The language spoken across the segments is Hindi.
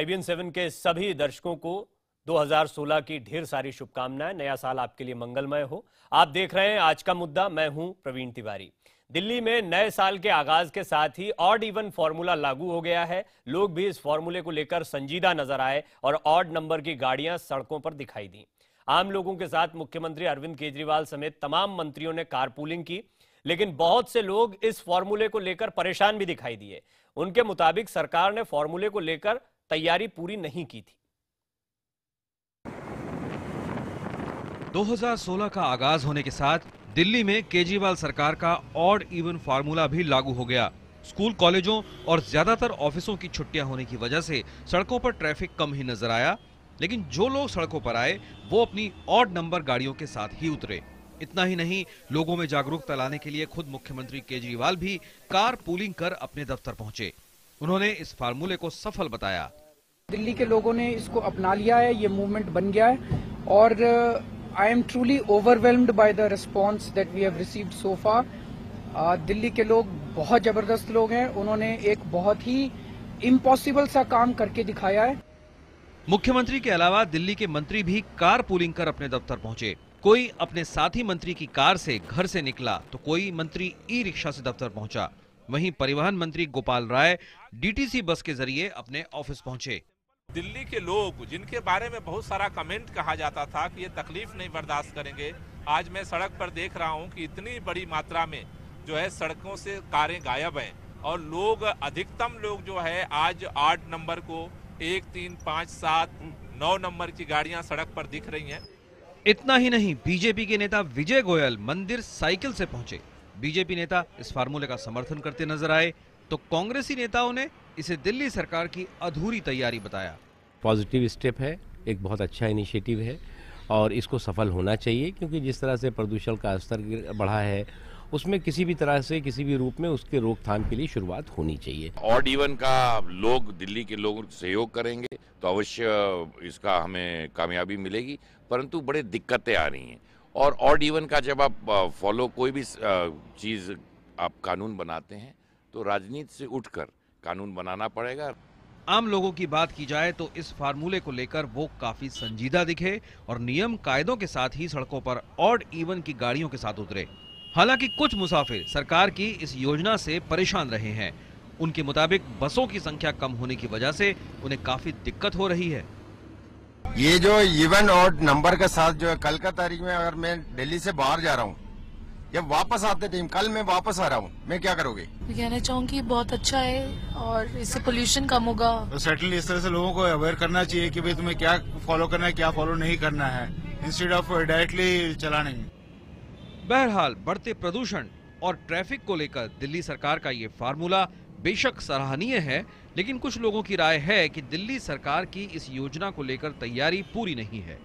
आईबीएन सेवन के सभी दर्शकों को 2016 की ढेर सारी शुभकामनाएं नया साल आपके लिए मंगलमय हो आप देख रहे हैं आज का मुद्दा मैं हूं प्रवीण तिवारी दिल्ली में नए साल के आगाज के साथ ही ऑड इवन फॉर्मूला लागू हो गया है लोग भी इस फॉर्मूले को लेकर संजीदा नजर आए और ऑड नंबर की गाड़ियां सड़कों पर दिखाई दी आम लोगों के साथ मुख्यमंत्री अरविंद केजरीवाल समेत तमाम मंत्रियों ने कार की लेकिन बहुत से लोग इस फॉर्मूले को लेकर परेशान भी दिखाई दिए उनके मुताबिक सरकार ने फॉर्मूले को लेकर तैयारी पूरी नहीं की थी 2016 का आगाज होने के साथ दिल्ली में केजरीवाल सरकार का ऑड इवन फार्मूला भी लागू हो गया स्कूल कॉलेजों और ज्यादातर ऑफिसों की छुट्टियां होने की वजह से सड़कों पर ट्रैफिक कम ही नजर आया लेकिन जो लोग सड़कों पर आए वो अपनी ऑड नंबर गाड़ियों के साथ ही उतरे इतना ही नहीं लोगों में जागरूकता लाने के लिए खुद मुख्यमंत्री केजरीवाल भी कार पूलिंग कर अपने दफ्तर पहुंचे उन्होंने इस फार्मूले को सफल बताया दिल्ली के लोगों ने इसको अपना लिया है ये मूवमेंट बन गया है और I am truly overwhelmed by the response that we have received so far Delhi के लोग बहुत जबरदस्त लोग हैं उन्होंने एक बहुत ही इम्पॉसिबल सा काम करके दिखाया है मुख्यमंत्री के अलावा दिल्ली के मंत्री भी कार पूलिंग कर अपने दफ्तर पहुंचे कोई अपने साथी मंत्री की कार से घर से निकला तो कोई मंत्री ई रिक्शा से दफ्तर पहुंचा वहीं परिवहन मंत्री गोपाल राय डीटीसी बस के जरिए अपने ऑफिस पहुंचे दिल्ली के लोग जिनके बारे में बहुत सारा कमेंट कहा जाता था कि ये तकलीफ नहीं बर्दाश्त करेंगे आज मैं सड़क पर देख रहा हूँ कि इतनी बड़ी मात्रा में जो है सड़कों से कारें गायब हैं और लोग अधिकतम लोग जो है आज आठ नंबर को एक तीन पाँच सात नौ नंबर की गाड़ियाँ सड़क पर दिख रही हैं इतना ही नहीं बीजेपी के नेता विजय गोयल मंदिर साइकिल से पहुंचे बीजेपी नेता इस फार्मूले का समर्थन करते नजर आए तो कांग्रेसी नेताओं ने इसे दिल्ली सरकार की अधूरी तैयारी बताया पॉजिटिव स्टेप है एक बहुत अच्छा इनिशिएटिव है और इसको सफल होना चाहिए क्योंकि जिस तरह से प्रदूषण का स्तर बढ़ा है उसमें किसी भी तरह से किसी भी रूप में उसके रोकथाम के लिए शुरुआत होनी चाहिए ऑड इवन का लोग दिल्ली के लोग सहयोग करेंगे तो अवश्य इसका हमें कामयाबी मिलेगी परंतु बड़े दिक्कतें आ रही हैं और ऑड इवन का जब आप फॉलो कोई भी चीज़ आप कानून बनाते हैं तो राजनीति से उठकर कानून बनाना पड़ेगा आम लोगों की बात की जाए तो इस फार्मूले को लेकर वो काफी संजीदा दिखे और नियम कायदों के साथ ही सड़कों पर ऑड इवन की गाड़ियों के साथ उतरे हालांकि कुछ मुसाफिर सरकार की इस योजना से परेशान रहे हैं उनके मुताबिक बसों की संख्या कम होने की वजह से उन्हें काफी दिक्कत हो रही है ये जो इवन और नंबर के साथ जो है कल का तारीख में अगर मैं दिल्ली से बाहर जा रहा हूँ जब वापस आते टीम कल मैं वापस आ रहा हूँ मैं क्या करोगे मैं कहना चाहूँगी बहुत अच्छा है और इससे पोल्यूशन कम होगा तो सेटल इस तरह से लोगों को अवेयर करना चाहिए कि भाई तुम्हें क्या फॉलो करना है क्या फॉलो नहीं करना है इंस्टेड ऑफ डायरेक्टली चलाने बहरहाल बढ़ते प्रदूषण और ट्रैफिक को लेकर दिल्ली सरकार का ये फार्मूला बेशक सराहनीय है लेकिन कुछ लोगों की राय है कि दिल्ली सरकार की इस योजना को लेकर तैयारी पूरी नहीं है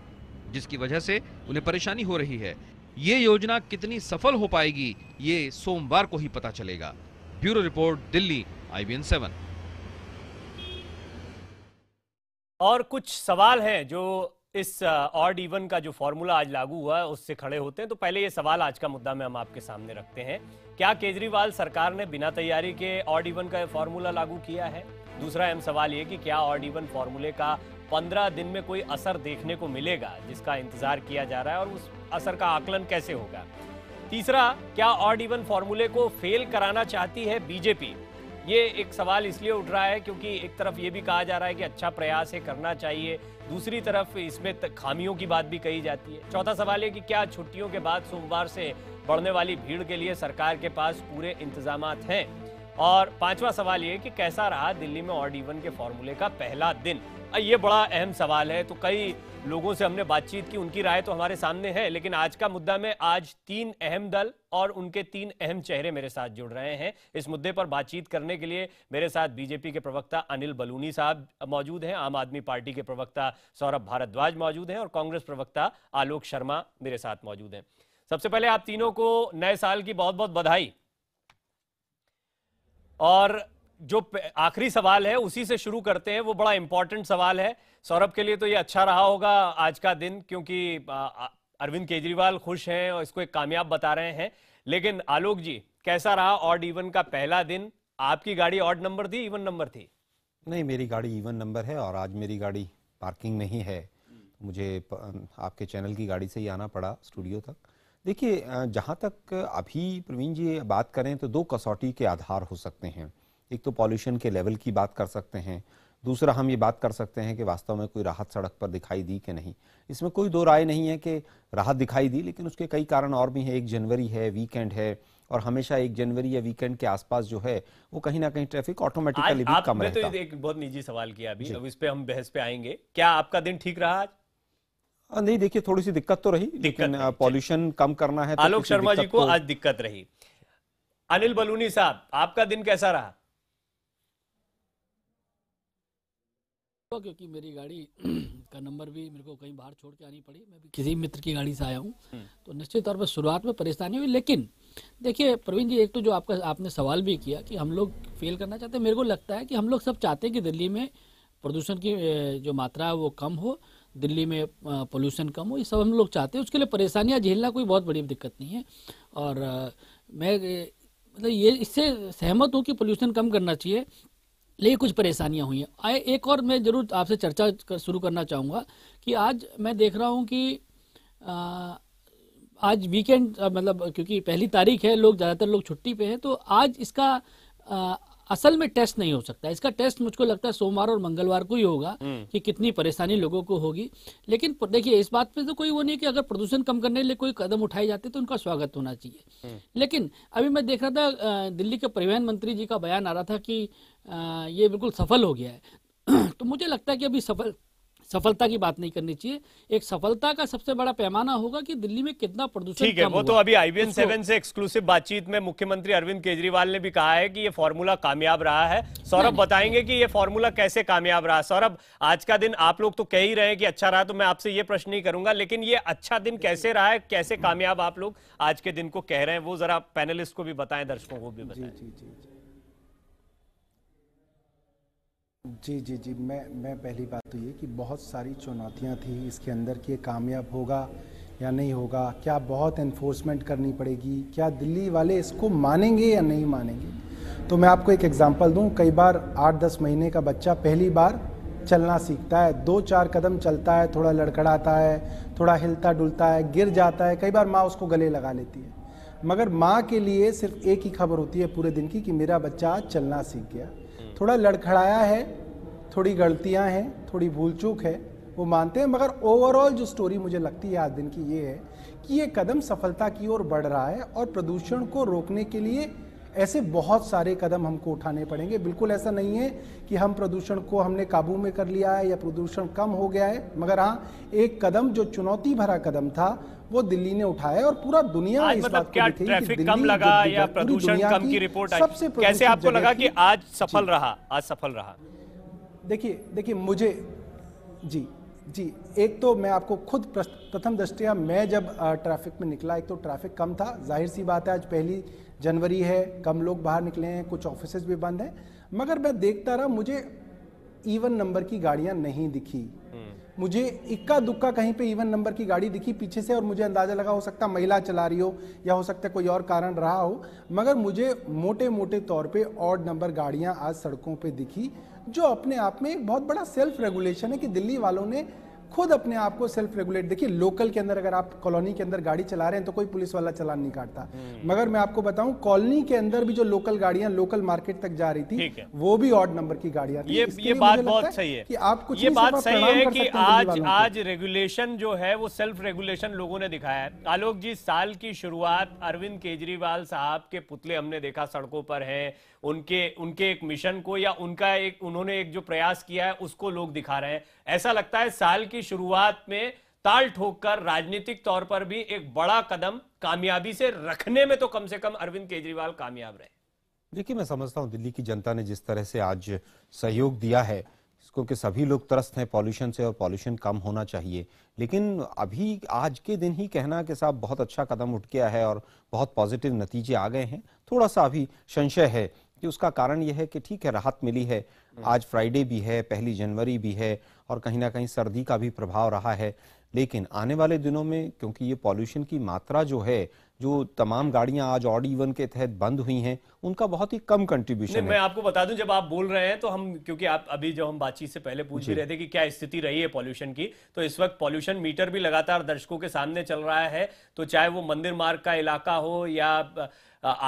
जिसकी वजह से उन्हें परेशानी हो रही है ये योजना कितनी सफल हो पाएगी ये सोमवार को ही पता चलेगा bureau report Delhi IBN seven और कुछ सवाल हैं जो इस ऑड इवन का जो फॉर्मूला आज लागू हुआ है उससे खड़े होते हैं तो पहले ये सवाल आज का मुद्दा में हम आपके सामने रखते हैं क्या केजरीवाल सरकार ने बिना तैयारी के ऑड इवन का फॉर्मूला लागू किया है दूसरा अहम सवाल ये कि क्या ऑड इवन फॉर्मूले का पंद्रह दिन में कोई असर देखने को मिलेगा जिसका इंतजार किया जा रहा है और उस असर का आकलन कैसे होगा तीसरा क्या ऑड इवन फॉर्मूले को फेल कराना चाहती है बीजेपी ये एक सवाल इसलिए उठ रहा है क्योंकि एक तरफ ये भी कहा जा रहा है कि अच्छा प्रयास है करना चाहिए दूसरी तरफ इसमें खामियों की बात भी कही जाती है चौथा सवाल है कि क्या छुट्टियों के बाद सोमवार से बढ़ने वाली भीड़ के लिए सरकार के पास पूरे इंतजाम हैं और पांचवा सवाल ये कि कैसा रहा दिल्ली में ऑड इवन के फॉर्मूले का पहला दिन ये बड़ा अहम सवाल है तो कई लोगों से हमने बातचीत की उनकी राय तो हमारे सामने है लेकिन आज का मुद्दा में आज तीन अहम दल और उनके तीन अहम चेहरे मेरे साथ जुड़ रहे हैं इस मुद्दे पर बातचीत करने के लिए मेरे साथ बीजेपी के प्रवक्ता अनिल बलूनी साहब मौजूद हैं आम आदमी पार्टी के प्रवक्ता सौरभ भारद्वाज मौजूद हैं और कांग्रेस प्रवक्ता आलोक शर्मा मेरे साथ मौजूद हैं सबसे पहले आप तीनों को नए साल की बहुत बहुत बधाई और जो आखिरी सवाल है उसी से शुरू करते हैं वो बड़ा इंपॉर्टेंट सवाल है सौरभ के लिए तो ये अच्छा रहा होगा आज का दिन क्योंकि अरविंद केजरीवाल खुश हैं और इसको एक कामयाब बता रहे हैं लेकिन आलोक जी कैसा रहा ऑड इवन का पहला दिन आपकी गाड़ी ऑड नंबर थी इवन नंबर थी नहीं मेरी गाड़ी इवन नंबर है और आज मेरी गाड़ी पार्किंग में ही है मुझे आपके चैनल की गाड़ी से ही आना पड़ा स्टूडियो तक देखिए जहाँ तक अभी प्रवीण जी बात करें तो दो कसौटी के आधार हो सकते हैं एक तो पॉल्यूशन के लेवल की बात कर सकते हैं दूसरा हम ये बात कर सकते हैं कि वास्तव में कोई राहत सड़क पर दिखाई दी कि नहीं इसमें कोई दो राय नहीं है कि राहत दिखाई दी लेकिन उसके कई कारण और भी हैं एक जनवरी है वीकेंड है और हमेशा एक जनवरी या वीकेंड के आसपास जो है वो कहीं ना कहीं ट्रैफिक ऑटोमेटिकली भी कम तो रहता है तो एक बहुत निजी सवाल किया अभी अब इस पे हम बहस पे आएंगे क्या आपका दिन ठीक रहा आज नहीं देखिए थोड़ी सी दिक्कत तो रही लेकिन पॉल्यूशन कम करना है तो आलोक शर्मा जी को तो आज दिक्कत रही अनिल बलूनी साहब आपका दिन कैसा रहा को क्योंकि मेरी गाड़ी का नंबर भी मेरे को कहीं बाहर छोड़ के आनी पड़ी मैं भी किसी मित्र की गाड़ी से आया हूँ हम्म। तो निश्चित तौर पर शुरुआत में परेशानी हुई लेकिन देखिए प्रवीण जी एक तो जो आपका आपने सवाल भी किया कि हम लोग फेल करना चाहते हैं मेरे को लगता है कि हम लोग सब चाहते हैं कि दिल्ली में प्रदूषण की जो मात्रा है वो कम हो दिल्ली में पोल्यूशन कम हो ये सब हम लोग चाहते हैं उसके लिए परेशानियाँ झेलना कोई बहुत बड़ी दिक्कत नहीं है और मैं मतलब ये इससे सहमत हूँ कि पोल्यूशन कम करना चाहिए लेकिन कुछ परेशानियां हुई हैं आए एक और मैं ज़रूर आपसे चर्चा कर, शुरू करना चाहूँगा कि आज मैं देख रहा हूँ कि आ, आज वीकेंड मतलब क्योंकि पहली तारीख है लोग ज़्यादातर लोग छुट्टी पे हैं तो आज इसका आ, असल में टेस्ट नहीं हो सकता इसका टेस्ट मुझको लगता है सोमवार और मंगलवार को ही होगा हम्म। कि कितनी परेशानी लोगों को होगी लेकिन देखिए इस बात पे तो कोई वो नहीं कि अगर प्रदूषण कम करने के लिए कोई कदम उठाए जाते तो उनका स्वागत होना चाहिए हम्म। लेकिन अभी मैं देख रहा था दिल्ली के परिवहन मंत्री जी का बयान आ रहा था कि ये बिल्कुल सफल हो गया है तो मुझे लगता है कि अभी सफल सफलता की बात नहीं करनी चाहिए एक सफलता का सबसे बड़ा पैमाना होगा कि दिल्ली में कितना प्रदूषण ठीक है वो तो अभी आईबीएन सेवन से एक्सक्लूसिव बातचीत में मुख्यमंत्री अरविंद केजरीवाल ने भी कहा है कि ये फॉर्मूला कामयाब रहा है सौरभ बताएंगे कि ये फॉर्मूला कैसे कामयाब रहा सौरभ आज का दिन आप लोग तो कह ही रहे कि अच्छा रहा तो मैं आपसे ये प्रश्न नहीं करूंगा लेकिन ये अच्छा दिन कैसे रहा है कैसे कामयाब आप लोग आज के दिन को कह रहे हैं वो जरा पैनलिस्ट को भी बताए दर्शकों को भी बताए जी जी जी मैं मैं पहली बात तो ये कि बहुत सारी चुनौतियां थी इसके अंदर कि कामयाब होगा या नहीं होगा क्या बहुत इन्फोर्समेंट करनी पड़ेगी क्या दिल्ली वाले इसको मानेंगे या नहीं मानेंगे तो मैं आपको एक एग्ज़ाम्पल दूं कई बार आठ दस महीने का बच्चा पहली बार चलना सीखता है दो चार कदम चलता है थोड़ा लड़खड़ाता है थोड़ा हिलता डुलता है गिर जाता है कई बार माँ उसको गले लगा लेती है मगर माँ के लिए सिर्फ एक ही खबर होती है पूरे दिन की कि मेरा बच्चा चलना सीख गया थोड़ा लड़खड़ाया है थोड़ी गलतियाँ हैं थोड़ी भूल चूक है वो मानते हैं मगर ओवरऑल जो स्टोरी मुझे लगती है आज दिन की ये है कि ये कदम सफलता की ओर बढ़ रहा है और प्रदूषण को रोकने के लिए ऐसे बहुत सारे कदम हमको उठाने पड़ेंगे बिल्कुल ऐसा नहीं है कि हम प्रदूषण को हमने काबू में कर लिया है या प्रदूषण कम हो गया है मगर हाँ एक कदम जो चुनौती भरा कदम था वो दिल्ली ने उठाया और पूरा दुनिया इस मतलब बात क्या ट्रैफिक कम लगा या प्रदूषण कम की रिपोर्ट आई सबसे कैसे आपको लगा कि आज सफल रहा आज सफल रहा देखिए देखिए मुझे जी जी एक तो मैं आपको खुद प्रथम दृष्टिया मैं जब ट्रैफिक में निकला एक तो ट्रैफिक कम था जाहिर सी बात है आज पहली जनवरी है कम लोग बाहर निकले हैं कुछ ऑफिस भी बंद हैं मगर मैं देखता रहा मुझे इवन नंबर की गाड़ियाँ नहीं दिखी मुझे इक्का दुक्का कहीं पे इवन नंबर की गाड़ी दिखी पीछे से और मुझे अंदाज़ा लगा हो सकता महिला चला रही हो या हो सकता कोई और कारण रहा हो मगर मुझे मोटे मोटे तौर पे ऑड नंबर गाड़ियां आज सड़कों पे दिखी जो अपने आप में एक बहुत बड़ा सेल्फ रेगुलेशन है कि दिल्ली वालों ने खुद अपने आप को सेल्फ रेगुलेट देखिए लोकल के अंदर अगर आप कॉलोनी के अंदर गाड़ी चला रहे हैं तो कोई पुलिस वाला चलान नहीं काटता हम्म। मगर मैं आपको बताऊं कॉलोनी के अंदर भी जो लोकल गाड़ियां लोकल मार्केट तक जा रही थी वो भी ऑड नंबर की गाड़ियां ये, ये बात बहुत सही है कि आप कुछ ये बात सही है कि आज आज रेगुलेशन जो है वो सेल्फ रेगुलेशन लोगों ने दिखाया है आलोक जी साल की शुरुआत अरविंद केजरीवाल साहब के पुतले हमने देखा सड़कों पर है उनके उनके एक मिशन को या उनका एक उन्होंने एक जो प्रयास किया है उसको लोग दिखा रहे हैं ऐसा लगता है साल की शुरुआत में ताल ठोक कर राजनीतिक तौर पर भी एक बड़ा कदम कामयाबी से रखने में तो कम से कम अरविंद केजरीवाल कामयाब रहे देखिए मैं समझता हूँ दिल्ली की जनता ने जिस तरह से आज सहयोग दिया है क्योंकि सभी लोग त्रस्त हैं पॉल्यूशन से और पॉल्यूशन कम होना चाहिए लेकिन अभी आज के दिन ही कहना कि साहब बहुत अच्छा कदम उठ गया है और बहुत पॉजिटिव नतीजे आ गए हैं थोड़ा सा अभी संशय है कि उसका कारण यह है कि ठीक है राहत मिली है आज फ्राइडे भी है पहली जनवरी भी है और कहीं ना कहीं सर्दी का भी प्रभाव रहा है लेकिन आने वाले दिनों में क्योंकि ये पॉल्यूशन की मात्रा जो है जो तमाम गाड़ियां आज ऑड इवन e के तहत बंद हुई हैं उनका बहुत ही कम कंट्रीब्यूशन है मैं आपको बता दूं जब आप बोल रहे हैं तो हम क्योंकि आप अभी जो हम बातचीत से पहले पूछ ही रहे थे कि क्या स्थिति रही है पॉल्यूशन की तो इस वक्त पॉल्यूशन मीटर भी लगातार दर्शकों के सामने चल रहा है तो चाहे वो मंदिर मार्ग का इलाका हो या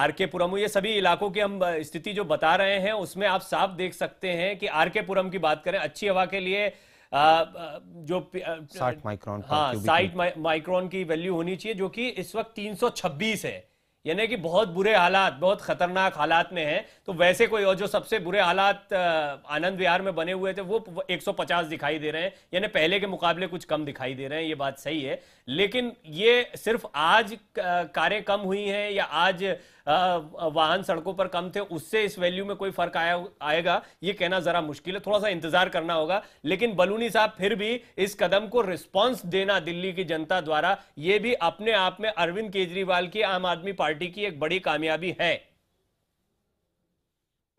आर के पुरम ये सभी इलाकों की हम स्थिति जो बता रहे हैं उसमें आप साफ देख सकते हैं कि आर के पुरम की बात करें अच्छी हवा के लिए जो साठ माइक्रोन हाँ साठ माइक्रोन की वैल्यू होनी चाहिए जो कि इस वक्त 326 है यानी कि बहुत बुरे हालात बहुत खतरनाक हालात में है तो वैसे कोई और जो सबसे बुरे हालात आनंद विहार में बने हुए थे वो 150 दिखाई दे रहे हैं यानी पहले के मुकाबले कुछ कम दिखाई दे रहे हैं ये बात सही है लेकिन ये सिर्फ आज कारें कम हुई हैं या आज वाहन सड़कों पर कम थे उससे इस वैल्यू में कोई फर्क आया आएगा ये कहना जरा मुश्किल है थोड़ा सा इंतजार करना होगा लेकिन बलूनी साहब फिर भी इस कदम को रिस्पॉन्स देना दिल्ली की जनता द्वारा ये भी अपने आप में अरविंद केजरीवाल की आम आदमी पार्टी की एक बड़ी कामयाबी है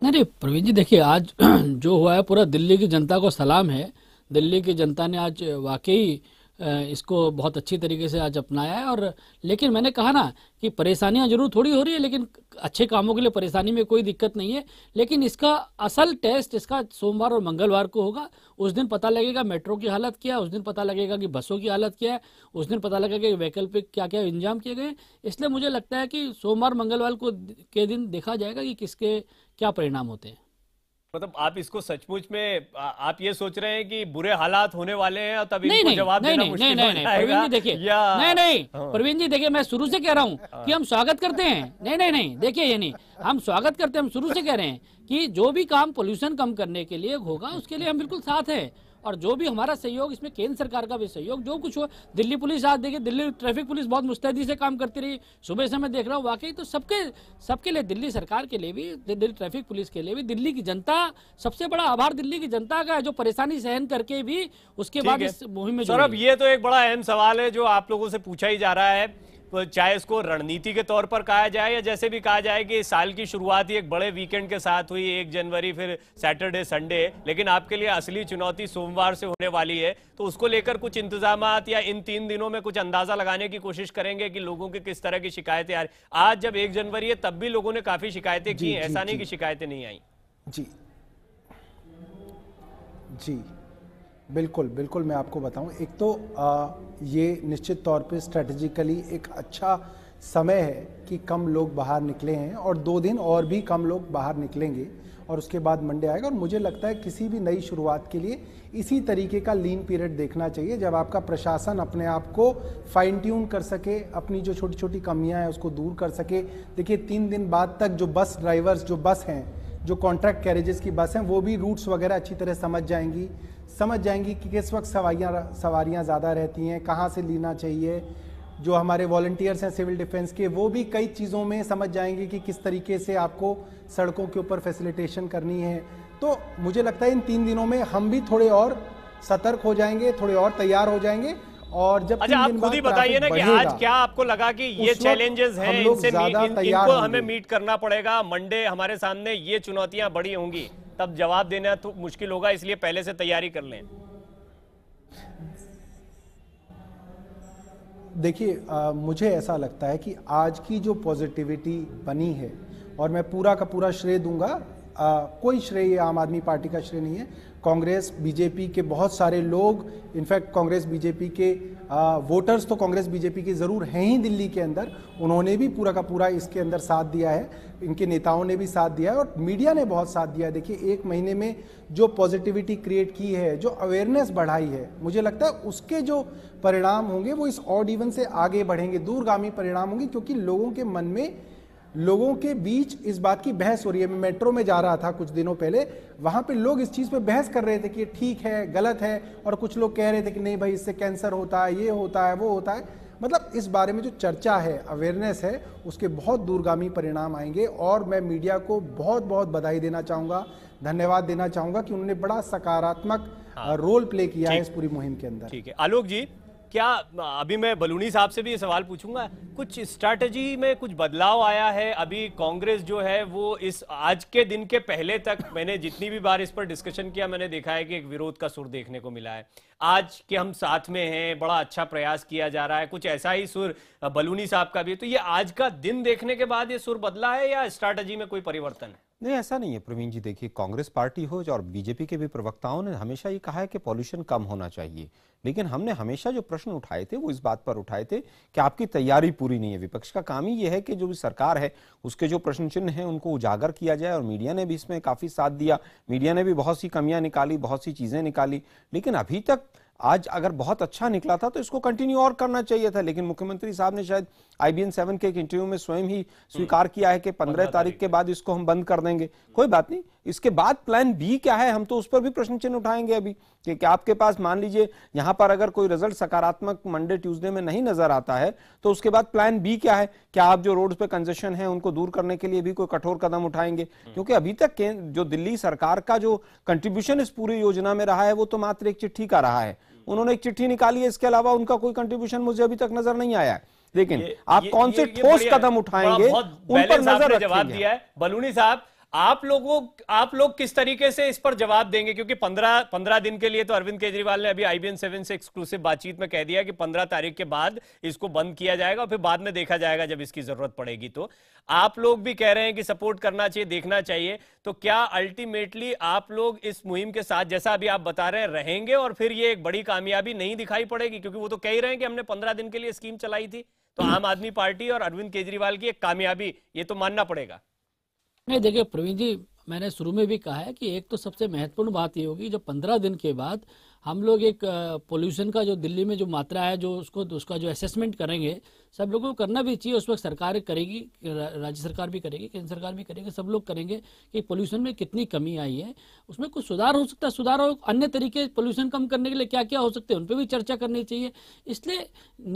अरे नहीं प्रवीण जी देखिए आज जो हुआ है पूरा दिल्ली की जनता को सलाम है दिल्ली की जनता ने आज वाकई इसको बहुत अच्छी तरीके से आज अपनाया है और लेकिन मैंने कहा ना कि परेशानियां जरूर थोड़ी हो रही है लेकिन अच्छे कामों के लिए परेशानी में कोई दिक्कत नहीं है लेकिन इसका असल टेस्ट इसका सोमवार और मंगलवार को होगा उस दिन पता लगेगा मेट्रो की हालत क्या है उस दिन पता लगेगा कि बसों की हालत क्या है उस दिन पता लगेगा कि वैकल्पिक क्या क्या इंजाम किए गए इसलिए मुझे लगता है कि सोमवार मंगलवार को के दिन देखा जाएगा कि किसके क्या परिणाम होते हैं मतलब आप इसको सचमुच में आप ये सोच रहे हैं कि बुरे हालात होने वाले हैं और तभी नहीं, जवाब नहीं, देना नहीं, नहीं, नहीं, प्रवीण जी देखिए नहीं नहीं हाँ। प्रवीण जी देखिए मैं शुरू से कह रहा हूँ हाँ। कि हम स्वागत करते हैं नहीं नहीं नहीं देखिए ये नहीं हम स्वागत करते हैं हम शुरू से कह रहे हैं कि जो भी काम पोल्यूशन कम करने के लिए होगा उसके लिए हम बिल्कुल साथ हैं और जो भी हमारा सहयोग इसमें केंद्र सरकार का भी सहयोग जो कुछ हो दिल्ली पुलिस आज देखिए दिल्ली ट्रैफिक पुलिस बहुत मुस्तैदी से काम करती रही सुबह से मैं देख रहा हूँ वाकई तो सबके सबके लिए दिल्ली सरकार के लिए भी दिल्ली ट्रैफिक पुलिस के लिए भी दिल्ली की जनता सबसे बड़ा आभार दिल्ली की जनता का है जो परेशानी सहन करके भी उसके बाद इस मुहिम में सर अब ये तो एक बड़ा अहम सवाल है जो आप लोगों से पूछा ही जा रहा है तो चाहे इसको रणनीति के तौर पर कहा जाए या जैसे भी कहा जाए कि साल की शुरुआत ही एक बड़े वीकेंड के साथ हुई एक जनवरी फिर सैटरडे संडे लेकिन आपके लिए असली चुनौती सोमवार से होने वाली है तो उसको लेकर कुछ इंतजाम या इन तीन दिनों में कुछ अंदाजा लगाने की कोशिश करेंगे कि लोगों की किस तरह की शिकायतें आ रही आज जब एक जनवरी है तब भी लोगों ने काफी शिकायतें की ऐसा नहीं की शिकायतें नहीं आई जी जी बिल्कुल बिल्कुल मैं आपको बताऊं एक तो आ, ये निश्चित तौर पे स्ट्रेटजिकली एक अच्छा समय है कि कम लोग बाहर निकले हैं और दो दिन और भी कम लोग बाहर निकलेंगे और उसके बाद मंडे आएगा और मुझे लगता है किसी भी नई शुरुआत के लिए इसी तरीके का लीन पीरियड देखना चाहिए जब आपका प्रशासन अपने आप को फाइन ट्यून कर सके अपनी जो छोटी छोटी कमियां हैं उसको दूर कर सके देखिए तीन दिन बाद तक जो बस ड्राइवर्स जो बस हैं जो कॉन्ट्रैक्ट कैरेजेस की बस हैं वो भी रूट्स वगैरह अच्छी तरह समझ जाएंगी समझ जाएंगी कि किस वक्त सवारियाँ सवारियाँ ज़्यादा रहती हैं कहाँ से लेना चाहिए जो हमारे वॉल्टियर्स हैं सिविल डिफेंस के वो भी कई चीज़ों में समझ जाएंगे कि किस तरीके से आपको सड़कों के ऊपर फैसिलिटेशन करनी है तो मुझे लगता है इन तीन दिनों में हम भी थोड़े और सतर्क हो जाएंगे थोड़े और तैयार हो जाएंगे और जब अच्छा आप खुद ही बताइए ना कि आज क्या आपको लगा कि ये चैलेंजेस हैं इनसे इन, इनको हमें मीट करना पड़ेगा मंडे हमारे सामने ये चुनौतियां बड़ी होंगी तब जवाब देना तो मुश्किल होगा इसलिए पहले से तैयारी कर लें देखिए मुझे ऐसा लगता है कि आज की जो पॉजिटिविटी बनी है और मैं पूरा का पूरा श्रेय दूंगा आ, कोई श्रेय आम आदमी पार्टी का श्रेय नहीं है कांग्रेस बीजेपी के बहुत सारे लोग इनफैक्ट कांग्रेस बीजेपी के आ, वोटर्स तो कांग्रेस बीजेपी के ज़रूर हैं ही दिल्ली के अंदर उन्होंने भी पूरा का पूरा इसके अंदर साथ दिया है इनके नेताओं ने भी साथ दिया है और मीडिया ने बहुत साथ दिया है देखिए एक महीने में जो पॉजिटिविटी क्रिएट की है जो अवेयरनेस बढ़ाई है मुझे लगता है उसके जो परिणाम होंगे वो इस ऑड इवन से आगे बढ़ेंगे दूरगामी परिणाम होंगे क्योंकि लोगों के मन में लोगों के बीच इस बात की बहस हो रही है मैं मेट्रो में जा रहा था कुछ दिनों पहले वहां पे लोग इस चीज़ पे बहस कर रहे थे कि ठीक है गलत है और कुछ लोग कह रहे थे कि नहीं भाई इससे कैंसर होता है ये होता है वो होता है मतलब इस बारे में जो चर्चा है अवेयरनेस है उसके बहुत दूरगामी परिणाम आएंगे और मैं मीडिया को बहुत बहुत बधाई देना चाहूँगा धन्यवाद देना चाहूँगा कि उन्होंने बड़ा सकारात्मक रोल हाँ। प्ले किया है इस पूरी मुहिम के अंदर ठीक है आलोक जी क्या अभी मैं बलूनी साहब से भी ये सवाल पूछूंगा कुछ स्ट्रैटेजी में कुछ बदलाव आया है अभी कांग्रेस जो है वो इस आज के दिन के पहले तक मैंने जितनी भी बार इस पर डिस्कशन किया मैंने देखा है कि एक विरोध का सुर देखने को मिला है आज के हम साथ में हैं बड़ा अच्छा प्रयास किया जा रहा है कुछ ऐसा ही सुर बलूनी साहब का भी तो ये आज का दिन देखने के बाद ये सुर बदला है या स्ट्रैटेजी में कोई परिवर्तन है नहीं ऐसा नहीं है प्रवीण जी देखिए कांग्रेस पार्टी हो और बीजेपी के भी प्रवक्ताओं ने हमेशा ये कहा है कि पॉल्यूशन कम होना चाहिए लेकिन हमने हमेशा जो प्रश्न उठाए थे वो इस बात पर उठाए थे कि आपकी तैयारी पूरी नहीं है विपक्ष का काम ही ये है कि जो भी सरकार है उसके जो प्रश्न चिन्ह हैं उनको उजागर किया जाए और मीडिया ने भी इसमें काफ़ी साथ दिया मीडिया ने भी बहुत सी कमियां निकाली बहुत सी चीज़ें निकाली लेकिन अभी तक आज अगर बहुत अच्छा निकला था तो इसको कंटिन्यू और करना चाहिए था लेकिन मुख्यमंत्री साहब ने शायद आईबीएन सेवन के एक इंटरव्यू में स्वयं ही स्वीकार हम्म। किया है कि पंद्रह तारीख के बाद इसको हम बंद कर देंगे कोई बात नहीं इसके बाद प्लान बी क्या है हम तो उस पर भी प्रश्न चिन्ह उठाएंगे अभी कि आपके पास मान लीजिए यहां पर अगर कोई रिजल्ट सकारात्मक मंडे ट्यूजडे में नहीं नजर आता है तो उसके बाद प्लान बी क्या है क्या आप जो रोड पे कंजेशन है उनको दूर करने के लिए भी कोई कठोर कदम उठाएंगे हम्म। क्योंकि अभी तक जो दिल्ली सरकार का जो कंट्रीब्यूशन इस पूरी योजना में रहा है वो तो मात्र एक चिट्ठी का रहा है उन्होंने एक चिट्ठी निकाली है इसके अलावा उनका कोई कंट्रीब्यूशन मुझे अभी तक नजर नहीं आया है लेकिन ये, आप ये, कौन से ठोस कदम उठाएंगे उन पर नजर जवाब दिया है बलूनी साहब आप लोगों आप लोग किस तरीके से इस पर जवाब देंगे क्योंकि पंद्रह पंद्रह दिन के लिए तो अरविंद केजरीवाल ने अभी आईबीएन सेवन से एक्सक्लूसिव बातचीत में कह दिया कि पंद्रह तारीख के बाद इसको बंद किया जाएगा और फिर बाद में देखा जाएगा जब इसकी जरूरत पड़ेगी तो आप लोग भी कह रहे हैं कि सपोर्ट करना चाहिए देखना चाहिए तो क्या अल्टीमेटली आप लोग इस मुहिम के साथ जैसा अभी आप बता रहे हैं रहेंगे और फिर ये एक बड़ी कामयाबी नहीं दिखाई पड़ेगी क्योंकि वो तो कह ही रहे हैं कि हमने पंद्रह दिन के लिए स्कीम चलाई थी तो आम आदमी पार्टी और अरविंद केजरीवाल की एक कामयाबी ये तो मानना पड़ेगा नहीं देखिए प्रवीण जी मैंने शुरू में भी कहा है कि एक तो सबसे महत्वपूर्ण बात ये होगी जो पंद्रह दिन के बाद हम लोग एक पोल्यूशन का जो दिल्ली में जो मात्रा है जो उसको उसका जो असेसमेंट करेंगे सब लोगों को करना भी चाहिए उस वक्त सरकार करेगी राज्य सरकार भी करेगी केंद्र सरकार भी करेगी सब लोग करेंगे कि पोल्यूशन में कितनी कमी आई है उसमें कुछ सुधार हो सकता है सुधार हो अन्य तरीके पोल्यूशन कम करने के लिए क्या क्या हो सकते हैं उन पर भी चर्चा करनी चाहिए इसलिए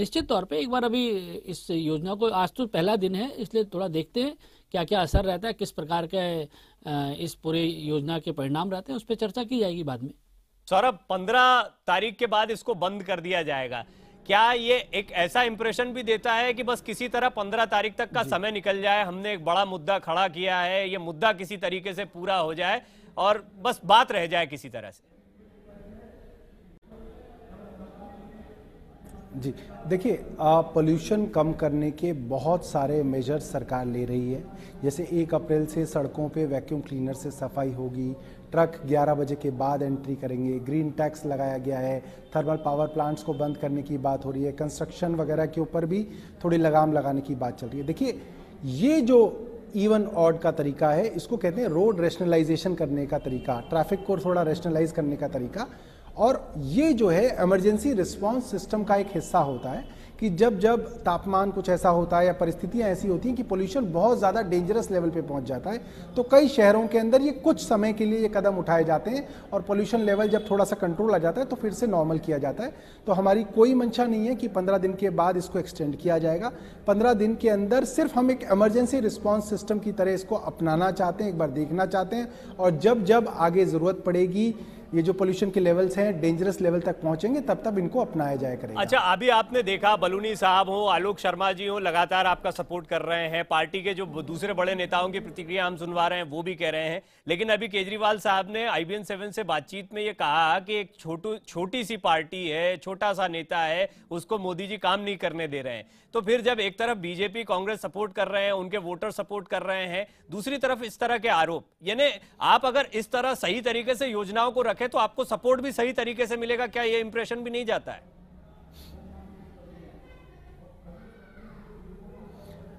निश्चित तौर पर एक बार अभी इस योजना को आज तो पहला दिन है इसलिए थोड़ा देखते हैं क्या क्या असर रहता है किस प्रकार के इस पूरे योजना के परिणाम रहते हैं उस पर चर्चा की जाएगी बाद में सौरभ पंद्रह तारीख के बाद इसको बंद कर दिया जाएगा क्या ये एक ऐसा इंप्रेशन भी देता है कि बस किसी तरह पंद्रह तारीख तक का समय निकल जाए हमने एक बड़ा मुद्दा खड़ा किया है ये मुद्दा किसी तरीके से पूरा हो जाए और बस बात रह जाए किसी तरह से जी देखिए पोल्यूशन कम करने के बहुत सारे मेजर सरकार ले रही है जैसे एक अप्रैल से सड़कों पे वैक्यूम क्लीनर से सफाई होगी ट्रक 11 बजे के बाद एंट्री करेंगे ग्रीन टैक्स लगाया गया है थर्मल पावर प्लांट्स को बंद करने की बात हो रही है कंस्ट्रक्शन वगैरह के ऊपर भी थोड़ी लगाम लगाने की बात चल रही है देखिए ये जो इवन ऑड का तरीका है इसको कहते हैं रोड रेशनलाइजेशन करने का तरीका ट्रैफिक को थोड़ा रेशनलाइज करने का तरीका और ये जो है इमरजेंसी रिस्पांस सिस्टम का एक हिस्सा होता है कि जब जब तापमान कुछ ऐसा होता है या परिस्थितियाँ ऐसी होती हैं कि पोल्यूशन बहुत ज़्यादा डेंजरस लेवल पे पहुंच जाता है तो कई शहरों के अंदर ये कुछ समय के लिए ये कदम उठाए जाते हैं और पोल्यूशन लेवल जब थोड़ा सा कंट्रोल आ जाता है तो फिर से नॉर्मल किया जाता है तो हमारी कोई मंशा नहीं है कि पंद्रह दिन के बाद इसको एक्सटेंड किया जाएगा पंद्रह दिन के अंदर सिर्फ हम एक एमरजेंसी रिस्पॉन्स सिस्टम की तरह इसको अपनाना चाहते हैं एक बार देखना चाहते हैं और जब जब आगे ज़रूरत पड़ेगी ये जो पोल्यूशन के लेवल्स हैं डेंजरस लेवल तक पहुंचेंगे तब तब इनको अपनाया जाए करेगा अच्छा अभी आपने देखा बलूनी साहब हो आलोक शर्मा जी हो लगातार आपका सपोर्ट कर रहे हैं पार्टी के जो दूसरे बड़े नेताओं की प्रतिक्रिया हम सुनवा रहे हैं वो भी कह रहे हैं लेकिन अभी केजरीवाल साहब ने आई सेवन से बातचीत में ये कहा कि एक छोटू छोटी सी पार्टी है छोटा सा नेता है उसको मोदी जी काम नहीं करने दे रहे हैं तो फिर जब एक तरफ बीजेपी कांग्रेस सपोर्ट कर रहे हैं उनके वोटर सपोर्ट कर रहे हैं दूसरी तरफ इस तरह के आरोप यानी आप अगर इस तरह सही तरीके से योजनाओं को रखें रखें तो आपको सपोर्ट भी सही तरीके से मिलेगा क्या ये इंप्रेशन भी नहीं जाता है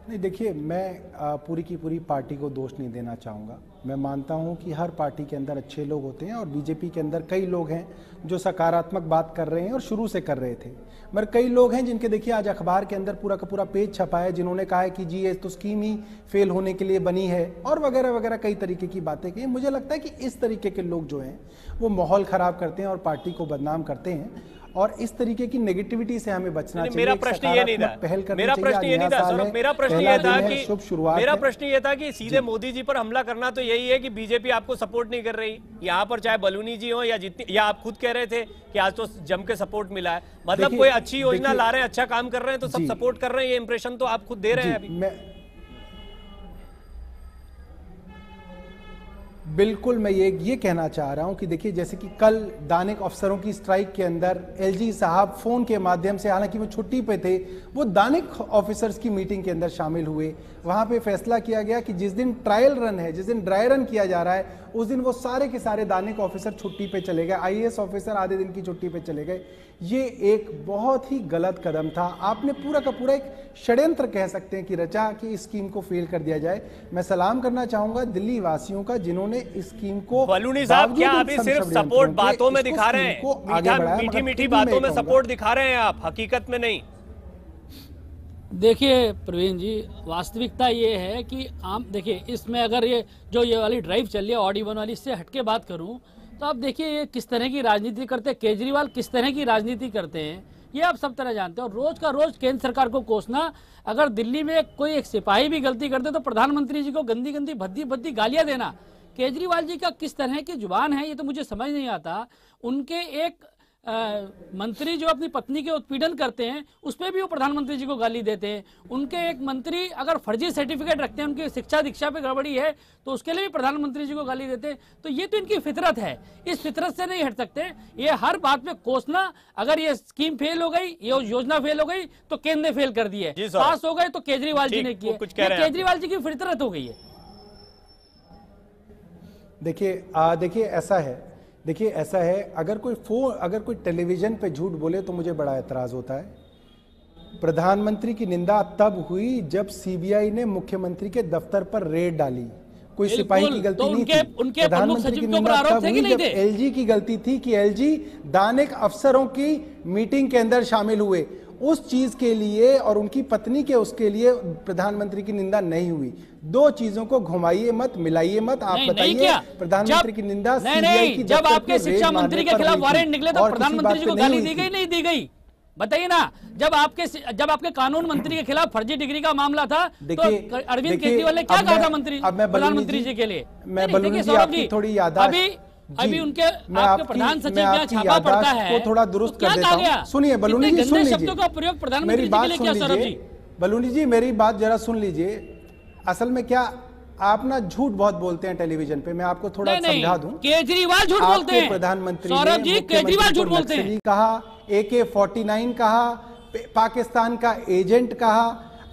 नहीं देखिए मैं पूरी की पूरी पार्टी को दोष नहीं देना चाहूँगा मैं मानता हूँ कि हर पार्टी के अंदर अच्छे लोग होते हैं और बीजेपी के अंदर कई लोग हैं जो सकारात्मक बात कर रहे हैं और शुरू से कर रहे थे मगर कई लोग हैं जिनके देखिए आज अखबार के अंदर पूरा का पूरा पेज छपा है जिन्होंने कहा है कि जी ये तो स्कीम ही फेल होने के लिए बनी है और वगैरह वगैरह कई तरीके की बातें की मुझे लगता है कि इस तरीके के लोग जो हैं वो माहौल ख़राब करते हैं और पार्टी को बदनाम करते हैं और इस तरीके की नेगेटिविटी से हमें बचना चाहिए मेरा प्रश्न ये नहीं था पहल मेरा प्रश्न ये नहीं था मेरा प्रश्न ये था कि शुभ शुरुआत मेरा प्रश्न ये था कि सीधे मोदी जी पर हमला करना तो यही है कि बीजेपी आपको सपोर्ट नहीं कर रही यहाँ पर चाहे बलूनी जी हो या जितनी या आप खुद कह रहे थे कि आज तो जम के सपोर्ट मिला है मतलब कोई अच्छी योजना ला रहे हैं अच्छा काम कर रहे हैं तो सब सपोर्ट कर रहे हैं ये इंप्रेशन तो आप खुद दे रहे हैं अभी बिल्कुल मैं ये ये कहना चाह रहा हूँ कि देखिए जैसे कि कल दानिक अफसरों की स्ट्राइक के अंदर एलजी साहब फ़ोन के माध्यम से हालांकि वो छुट्टी पे थे वो दानिक ऑफिसर्स की मीटिंग के अंदर शामिल हुए वहाँ पे फैसला किया गया कि जिस दिन ट्रायल रन है जिस दिन ड्राई रन किया जा रहा है उस दिन वो सारे के सारे दानिक ऑफिसर छुट्टी पे चले गए आई ऑफिसर आधे दिन की छुट्टी पे चले गए ये एक बहुत ही गलत कदम था आपने पूरा का पूरा एक षड्यंत्र कह सकते हैं कि रचा कि इस स्कीम को फेल कर दिया जाए मैं सलाम करना चाहूंगा दिल्ली वासियों का जिन्होंने इस स्कीम को बलूनी साहब क्या अभी सिर्फ सपोर्ट बातों में दिखा रहे हैं मतलब मीठी मीठी बातों में सपोर्ट दिखा रहे हैं आप हकीकत में नहीं देखिए प्रवीण जी वास्तविकता ये है कि आम देखिए इसमें अगर ये जो ये वाली ड्राइव चल रही है ऑडी वन वाली इससे हटके बात करूं तो आप देखिए ये किस तरह की राजनीति करते हैं केजरीवाल किस तरह की राजनीति करते हैं ये आप सब तरह जानते हैं और रोज का रोज केंद्र सरकार को कोसना अगर दिल्ली में कोई एक सिपाही भी गलती करते तो प्रधानमंत्री जी को गंदी गंदी भद्दी भद्दी गालियाँ देना केजरीवाल जी का किस तरह की जुबान है ये तो मुझे समझ नहीं आता उनके एक आ, मंत्री जो अपनी पत्नी के उत्पीड़न करते हैं उस पर भी वो प्रधानमंत्री जी को गाली देते हैं उनके एक मंत्री अगर फर्जी सर्टिफिकेट रखते हैं उनकी शिक्षा दीक्षा पे गड़बड़ी है तो उसके लिए भी प्रधानमंत्री जी को गाली देते हैं तो ये तो इनकी फितरत है इस फितरत से नहीं हट सकते ये हर बात में कोसना अगर ये स्कीम फेल हो गई ये योजना फेल हो गई तो केंद्र ने फेल कर दी है पास हो गए तो केजरीवाल जी ने किए केजरीवाल जी की फितरत हो गई है देखिए देखिए ऐसा है देखिए ऐसा है अगर कोई फोन अगर कोई टेलीविज़न पे झूठ बोले तो मुझे बड़ा एतराज़ होता है प्रधानमंत्री की निंदा तब हुई जब सीबीआई ने मुख्यमंत्री के दफ्तर पर रेड डाली कोई सिपाही की गलती तो नहीं उनके, थी उनके प्रधानमंत्री की निंदा तब हुई जब एलजी की गलती थी कि एलजी दानिक अफसरों की मीटिंग के अंदर शामिल हुए उस चीज़ के लिए और उनकी पत्नी के उसके लिए प्रधानमंत्री की निंदा नहीं हुई दो चीजों को घुमाइए मत मिलाइए मत आप बताइए प्रधानमंत्री की निंदा नहीं, नहीं, की जब आपके शिक्षा मंत्री के खिलाफ वारंट निकले तो प्रधानमंत्री जी को गाली दी गई नहीं दी गई बताइए ना जब आपके जब आपके कानून मंत्री के खिलाफ फर्जी डिग्री का मामला था तो अरविंद केजरीवाल ने क्या कहा था मंत्री प्रधानमंत्री जी के लिए मैं बलूनी थोड़ी याद अभी अभी उनके आपके प्रधान सचिव क्या छापा पड़ता है को थोड़ा दुरुस्त कर देता हूँ सुनिए बलूनी जी सुन लीजिए का प्रयोग प्रधानमंत्री के लिए क्या बलूनी जी मेरी बात जरा सुन लीजिए असल में क्या आप ना झूठ बहुत बोलते हैं टेलीविजन पे मैं आपको थोड़ा नहीं, समझा दूं केजरीवाल झूठ बोलते हैं प्रधानमंत्री सौरभ जी केजरीवाल झूठ बोलते हैं कहा ए के फोर्टी नाइन कहा पाकिस्तान का एजेंट कहा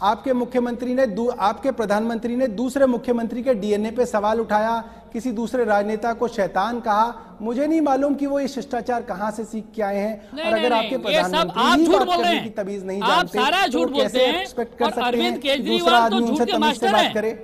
आपके मुख्यमंत्री ने आपके प्रधानमंत्री ने दूसरे मुख्यमंत्री के डीएनए पे सवाल उठाया किसी दूसरे राजनेता को शैतान कहा मुझे नहीं मालूम कि वो ये शिष्टाचार कहाँ से सीख के आए हैं और अगर आपके प्रधानमंत्री झूठ बोल रहे हैं तबीज नहीं जानते सारा तो हैं अरविंद केजरीवाल तो झूठ के मास्टर हैं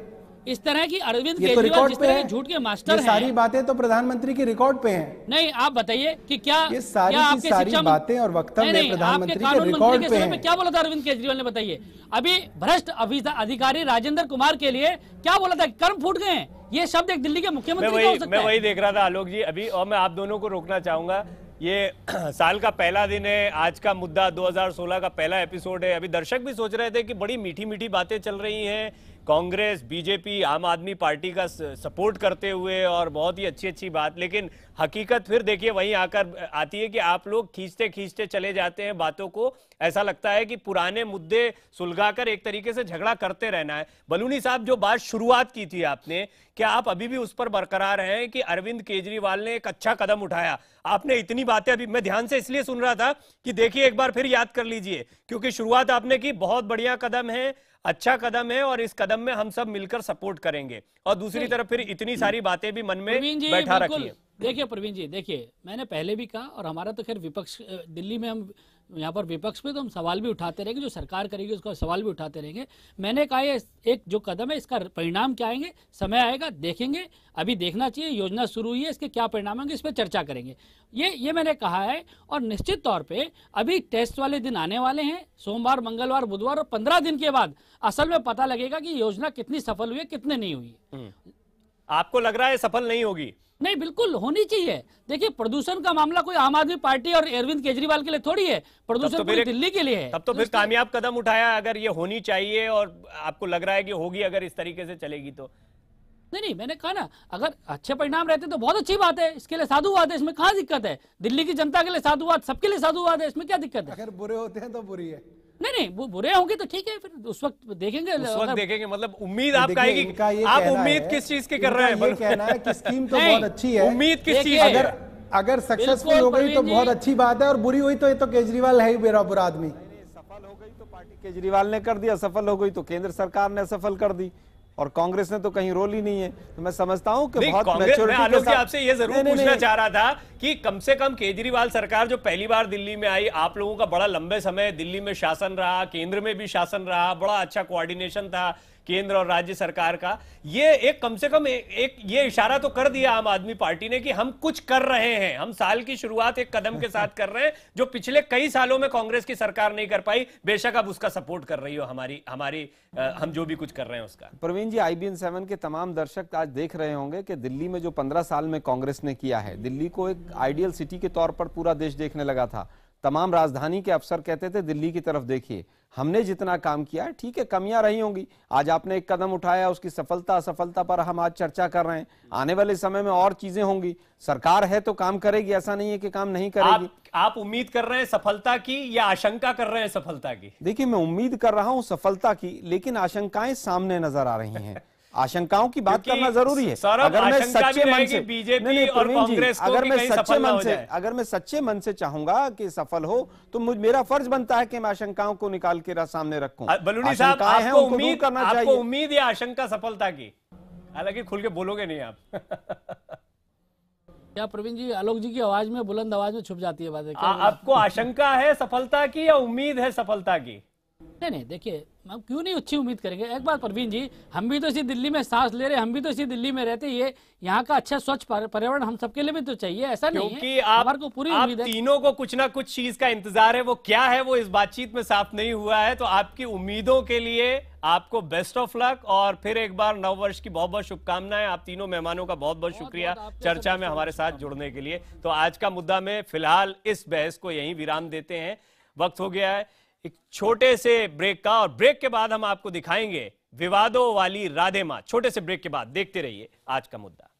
इस तरह की अरविंद तो केजरीवाल जिस तरह झूठ के मास्टर हैं सारी बातें तो प्रधानमंत्री के रिकॉर्ड पे हैं नहीं आप बताइए कि क्या ये सारी क्या आपके सारी बातें और वक्तव्य में प्रधानमंत्री के रिकॉर्ड पे हैं क्या बोला था अरविंद केजरीवाल ने बताइए अभी भ्रष्ट अधिकारी राजेंद्र कुमार के लिए क्या बोला था कर्म फूट गए ये शब्द एक दिल्ली के मुख्यमंत्री मैं वही देख रहा था आलोक जी अभी और मैं आप दोनों को रोकना चाहूंगा ये साल का पहला दिन है आज का मुद्दा 2016 का पहला एपिसोड है अभी दर्शक भी सोच रहे थे कि बड़ी मीठी मीठी बातें चल रही हैं कांग्रेस बीजेपी आम आदमी पार्टी का सपोर्ट करते हुए और बहुत ही अच्छी अच्छी बात लेकिन हकीकत फिर देखिए वहीं आकर आती है कि आप लोग खींचते खींचते चले जाते हैं बातों को ऐसा लगता है कि पुराने मुद्दे सुलगाकर एक तरीके से झगड़ा करते रहना है बलूनी साहब जो बात शुरुआत की थी आपने क्या आप अभी भी उस पर बरकरार हैं कि अरविंद केजरीवाल ने एक अच्छा कदम उठाया आपने इतनी बातें अभी मैं ध्यान से इसलिए सुन रहा था कि देखिए एक बार फिर याद कर लीजिए क्योंकि शुरुआत आपने की बहुत बढ़िया कदम है अच्छा कदम है और इस कदम में हम सब मिलकर सपोर्ट करेंगे और दूसरी तरफ फिर इतनी सारी बातें भी मन में बैठा रखी है देखिए प्रवीण जी देखिए मैंने पहले भी कहा और हमारा तो खैर विपक्ष दिल्ली में हम यहाँ पर विपक्ष पे तो हम सवाल भी उठाते रहेंगे जो सरकार करेगी उसका सवाल भी उठाते रहेंगे मैंने कहा ये एक जो कदम है इसका परिणाम क्या आएंगे समय आएगा देखेंगे अभी देखना चाहिए योजना शुरू हुई है इसके क्या परिणाम होंगे इस पर चर्चा करेंगे ये ये मैंने कहा है और निश्चित तौर पर अभी टेस्ट वाले दिन आने वाले हैं सोमवार मंगलवार बुधवार और पंद्रह दिन के बाद असल में पता लगेगा कि योजना कितनी सफल हुई है कितने नहीं हुई हम्म। आपको लग रहा है सफल नहीं होगी नहीं बिल्कुल होनी चाहिए देखिए प्रदूषण का मामला कोई आम आदमी पार्टी और अरविंद केजरीवाल के लिए थोड़ी है प्रदूषण तो दिल्ली के लिए है तब तो फिर कामयाब कदम उठाया अगर ये होनी चाहिए और आपको लग रहा है कि होगी अगर इस तरीके से चलेगी तो नहीं नहीं मैंने कहा ना अगर अच्छे परिणाम रहते तो बहुत अच्छी बात है इसके लिए साधुवाद है इसमें कहा दिक्कत है दिल्ली की जनता के लिए साधुवाद सबके लिए साधुवाद है इसमें क्या दिक्कत है अगर बुरे होते हैं तो बुरी है नहीं नहीं वो बुरे होंगे तो ठीक है फिर उस वक्त देखेंगे उस वक्त देखेंगे मतलब उम्मीद आप कहेगी आप उम्मीद किस चीज के कर रहे हैं कहना है कि स्कीम तो बहुत अच्छी है उम्मीद किस चीज अगर अगर सक्सेसफुल हो गई तो बहुत अच्छी बात है और बुरी हुई तो ये तो केजरीवाल है ही मेरा बुरा आदमी सफल हो गई तो पार्टी केजरीवाल ने कर दिया सफल हो गई तो केंद्र सरकार ने सफल कर दी और कांग्रेस ने तो कहीं रोल ही नहीं है तो मैं समझता हूं कि बहुत मैं के आपसे ये जरूर नहीं, पूछना चाह रहा था कि कम से कम केजरीवाल सरकार जो पहली बार दिल्ली में आई आप लोगों का बड़ा लंबे समय दिल्ली में शासन रहा केंद्र में भी शासन रहा बड़ा अच्छा कोऑर्डिनेशन था केंद्र और राज्य सरकार का ये एक कम से कम ए, एक ये इशारा तो कर दिया आम आदमी पार्टी ने कि हम कुछ कर रहे हैं हम साल की शुरुआत एक कदम के साथ कर रहे हैं जो पिछले कई सालों में कांग्रेस की सरकार नहीं कर पाई बेशक अब उसका सपोर्ट कर रही हो हमारी हमारी आ, हम जो भी कुछ कर रहे हैं उसका प्रवीण जी आई सेवन के तमाम दर्शक आज देख रहे होंगे कि दिल्ली में जो पंद्रह साल में कांग्रेस ने किया है दिल्ली को एक आइडियल सिटी के तौर पर पूरा देश देखने लगा था तमाम राजधानी के अफसर कहते थे दिल्ली की तरफ देखिए हमने जितना काम किया है ठीक है कमियां रही होंगी आज आपने एक कदम उठाया उसकी सफलता असफलता पर हम आज चर्चा कर रहे हैं आने वाले समय में और चीजें होंगी सरकार है तो काम करेगी ऐसा नहीं है कि काम नहीं करेगी आप, आप उम्मीद कर रहे हैं सफलता की या आशंका कर रहे हैं सफलता की देखिए मैं उम्मीद कर रहा हूं सफलता की लेकिन आशंकाएं सामने नजर आ रही है आशंकाओं की बात करना जरूरी है अगर मैं सच्चे मन से बीजेपी और कांग्रेस अगर मैं सच्चे मन से अगर मैं सच्चे मन से चाहूंगा कि सफल हो तो मुझ मेरा फर्ज बनता है कि मैं आशंकाओं को निकाल के सामने रखूं बलूनी साहब आपको उम्मीद करना चाहिए उम्मीद या आशंका सफलता की हालांकि खुल के बोलोगे नहीं आप क्या प्रवीण जी आलोक जी की आवाज में बुलंद आवाज में छुप जाती है बातें आपको आशंका है सफलता की या उम्मीद है सफलता की नहीं नहीं देखिए हम क्यों नहीं अच्छी उम्मीद करेंगे एक बार प्रवीण जी हम भी तो इसी दिल्ली में सांस ले रहे हम भी तो इसी दिल्ली में रहते ये यहाँ का अच्छा स्वच्छ पर्यावरण हम सबके लिए भी तो चाहिए ऐसा नहीं है आप, को पूरी आप तीनों को कुछ ना कुछ चीज का इंतजार है वो क्या है वो इस बातचीत में साफ नहीं हुआ है तो आपकी उम्मीदों के लिए आपको बेस्ट ऑफ लक और फिर एक बार नव वर्ष की बहुत बहुत शुभकामनाएं आप तीनों मेहमानों का बहुत बहुत शुक्रिया चर्चा अच्छा में हमारे साथ जुड़ने के लिए तो आज का मुद्दा में फिलहाल इस बहस को यही विराम देते हैं वक्त हो गया है एक छोटे से ब्रेक का और ब्रेक के बाद हम आपको दिखाएंगे विवादों वाली राधे मां छोटे से ब्रेक के बाद देखते रहिए आज का मुद्दा